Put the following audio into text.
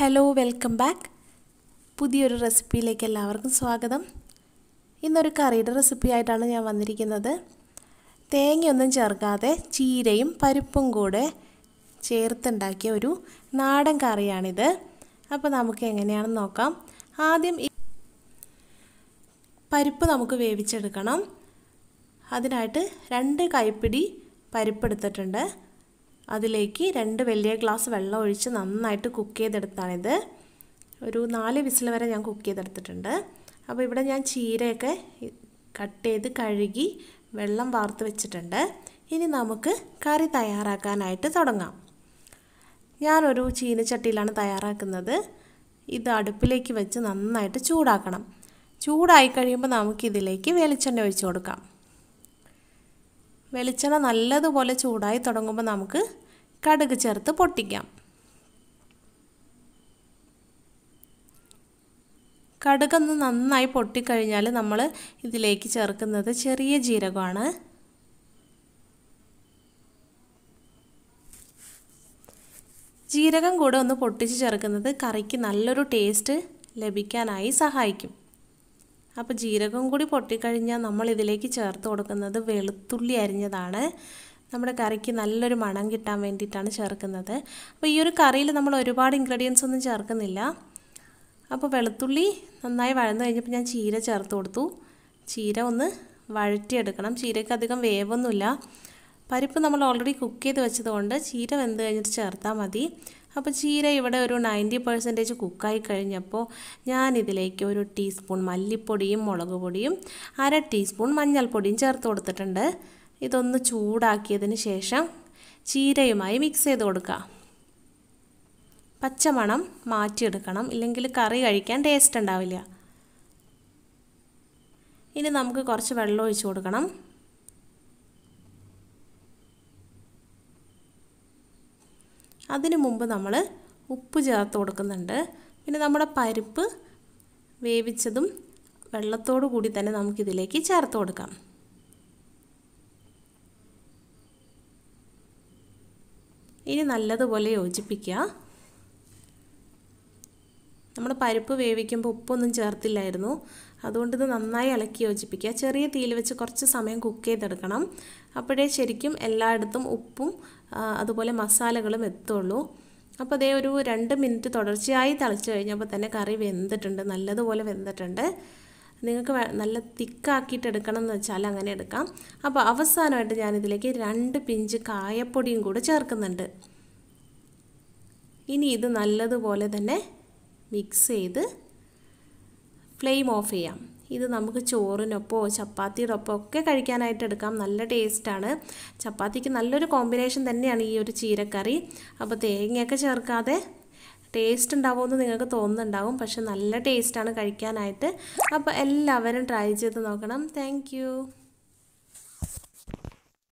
hello welcome back പുതിയൊരു റെസിപ്പിയിലേക്ക് എല്ലാവർക്കും സ്വാഗതം ഇന്നൊരു കറിയുടെ റെസിപ്പി ആയിട്ടാണ് ഞാൻ വന്നിരിക്കുന്നത് തേങ്ങയൊന്നും ചേർക്കാതെ ചീരയും പരിപ്പും കൂടെ ചേർത്തുണ്ടാക്കിയ ഒരു നാടൻ കറിയാണിത് അപ്പോൾ നമുക്ക് എങ്ങനെയാണെന്ന് നോക്കാം ആദ്യം പരിപ്പ് നമുക്ക് വേവിച്ചെടുക്കണം അതിനായിട്ട് രണ്ട് കൈപ്പിടി പരിപ്പെടുത്തിട്ടുണ്ട് അതിലേക്ക് രണ്ട് വലിയ ഗ്ലാസ് വെള്ളം ഒഴിച്ച് നന്നായിട്ട് കുക്ക് ചെയ്തെടുത്താണിത് ഒരു നാല് വിസിൽ വരെ ഞാൻ കുക്ക് ചെയ്തെടുത്തിട്ടുണ്ട് അപ്പോൾ ഇവിടെ ഞാൻ ചീരയൊക്കെ കട്ട് ചെയ്ത് കഴുകി വെള്ളം വാർത്ത് വെച്ചിട്ടുണ്ട് ഇനി നമുക്ക് കറി തയ്യാറാക്കാനായിട്ട് തുടങ്ങാം ഞാനൊരു ചീനച്ചട്ടിയിലാണ് തയ്യാറാക്കുന്നത് ഇത് അടുപ്പിലേക്ക് വെച്ച് നന്നായിട്ട് ചൂടാക്കണം ചൂടായി കഴിയുമ്പോൾ നമുക്കിതിലേക്ക് വെളിച്ചെണ്ണ ഒഴിച്ചു കൊടുക്കാം വെളിച്ചെണ്ണ നല്ലതുപോലെ ചൂടായി തുടങ്ങുമ്പോൾ നമുക്ക് കടുക് ചേർത്ത് പൊട്ടിക്കാം കടുകൊന്ന് നന്നായി പൊട്ടിക്കഴിഞ്ഞാൽ നമ്മൾ ഇതിലേക്ക് ചേർക്കുന്നത് ചെറിയ ജീരകമാണ് ജീരകം കൂടെ ഒന്ന് പൊട്ടിച്ച് ചേർക്കുന്നത് കറിക്ക് നല്ലൊരു ടേസ്റ്റ് ലഭിക്കാനായി സഹായിക്കും അപ്പോൾ ജീരകം കൂടി പൊട്ടിക്കഴിഞ്ഞാൽ നമ്മൾ ഇതിലേക്ക് ചേർത്ത് കൊടുക്കുന്നത് വെളുത്തുള്ളി അരിഞ്ഞതാണ് നമ്മുടെ കറിക്ക് നല്ലൊരു മണം കിട്ടാൻ വേണ്ടിയിട്ടാണ് ചേർക്കുന്നത് അപ്പോൾ ഈ ഒരു കറിയിൽ നമ്മൾ ഒരുപാട് ഇൻഗ്രീഡിയൻസ് ഒന്നും ചേർക്കുന്നില്ല അപ്പോൾ വെളുത്തുള്ളി നന്നായി വഴന്നു കഴിഞ്ഞപ്പോൾ ഞാൻ ചീര ചേർത്ത് കൊടുത്തു ചീര ഒന്ന് വഴറ്റിയെടുക്കണം ചീരയ്ക്ക് അധികം വേവൊന്നുമില്ല പരിപ്പ് നമ്മൾ ഓൾറെഡി കുക്ക് ചെയ്ത് വെച്ചതുകൊണ്ട് ചീര വെന്ത് കഴിഞ്ഞിട്ട് ചേർത്താൽ മതി അപ്പോൾ ചീര ഇവിടെ ഒരു നയൻറ്റി പെർസെൻറ്റേജ് കുക്കായി കഴിഞ്ഞപ്പോൾ ഞാനിതിലേക്ക് ഒരു ടീസ്പൂൺ മല്ലിപ്പൊടിയും മുളക് പൊടിയും അര ടീസ്പൂൺ മഞ്ഞൾപ്പൊടിയും ചേർത്ത് കൊടുത്തിട്ടുണ്ട് ഇതൊന്ന് ചൂടാക്കിയതിന് ശേഷം ചീരയുമായി മിക്സ് ചെയ്ത് കൊടുക്കുക പച്ചമണം മാറ്റിയെടുക്കണം ഇല്ലെങ്കിൽ കറി കഴിക്കാൻ ടേസ്റ്റ് ഉണ്ടാവില്ല ഇനി നമുക്ക് കുറച്ച് വെള്ളം ഒഴിച്ചു കൊടുക്കണം അതിനു മുമ്പ് നമ്മൾ ഉപ്പ് ചേർത്ത് കൊടുക്കുന്നുണ്ട് പിന്നെ നമ്മുടെ പരിപ്പ് വേവിച്ചതും വെള്ളത്തോടു കൂടി തന്നെ നമുക്കിതിലേക്ക് ചേർത്ത് കൊടുക്കാം ഇനി നല്ലതുപോലെ യോജിപ്പിക്കുക നമ്മൾ പരിപ്പ് വേവിക്കുമ്പോൾ ഉപ്പൊന്നും ചേർത്തില്ലായിരുന്നു അതുകൊണ്ട് ഇത് നന്നായി ഇളക്കി യോജിപ്പിക്കുക ചെറിയ തീയിൽ വെച്ച് കുറച്ച് സമയം കുക്ക് ചെയ്തെടുക്കണം അപ്പോഴേ ശരിക്കും എല്ലായിടത്തും ഉപ്പും അതുപോലെ മസാലകളും എത്തുള്ളൂ അപ്പോൾ അതേ ഒരു രണ്ട് മിനിറ്റ് തുടർച്ചയായി തിളച്ച് കഴിഞ്ഞപ്പോൾ തന്നെ കറി വെന്തിട്ടുണ്ട് നല്ലതുപോലെ വെന്തിട്ടുണ്ട് നിങ്ങൾക്ക് നല്ല തിക്കാക്കിയിട്ട് എടുക്കണം എന്ന് വെച്ചാൽ അങ്ങനെ എടുക്കാം അപ്പോൾ അവസാനമായിട്ട് ഞാനിതിലേക്ക് രണ്ട് പിഞ്ച് കായപ്പൊടിയും കൂടെ ചേർക്കുന്നുണ്ട് ഇനി ഇത് നല്ലതുപോലെ തന്നെ മിക്സ് ചെയ്ത് ഫ്ലെയിം ഓഫ് ചെയ്യാം ഇത് നമുക്ക് ചോറിനൊപ്പമോ ചപ്പാത്തിയുടെ ഒപ്പം ഒക്കെ കഴിക്കാനായിട്ട് എടുക്കാം നല്ല ടേസ്റ്റാണ് ചപ്പാത്തിക്ക് നല്ലൊരു കോമ്പിനേഷൻ തന്നെയാണ് ഈ ഒരു ചീരക്കറി അപ്പോൾ തേങ്ങയൊക്കെ ചേർക്കാതെ ടേസ്റ്റ് ഉണ്ടാവുമെന്ന് നിങ്ങൾക്ക് തോന്നുന്നുണ്ടാവും പക്ഷെ നല്ല ടേസ്റ്റാണ് കഴിക്കാനായിട്ട് അപ്പോൾ എല്ലാവരും ട്രൈ ചെയ്ത് നോക്കണം താങ്ക്